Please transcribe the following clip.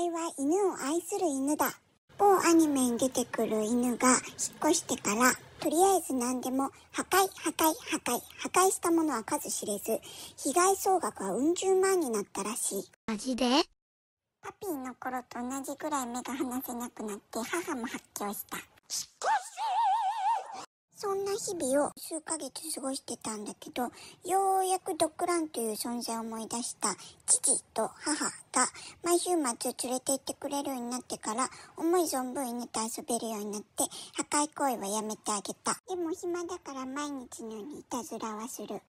イは犬を愛する犬だ。某アニメに出てくる犬が引っ越してから、とりあえず何でも破壊、破壊、破壊、破壊したものは数知れず、被害総額はうん十万になったらしい。マジでパピーの頃と同じくらい目が離せなくなって母も発狂した。知ってな日々を数ヶ月過ごしてたんだけど、ようやくドッグランという存在を思い出した父と母が毎週末連れて行ってくれるようになってから思い存分犬と遊べるようになって破壊行為はやめてあげた。でも暇だから毎日のようにいたずらはする。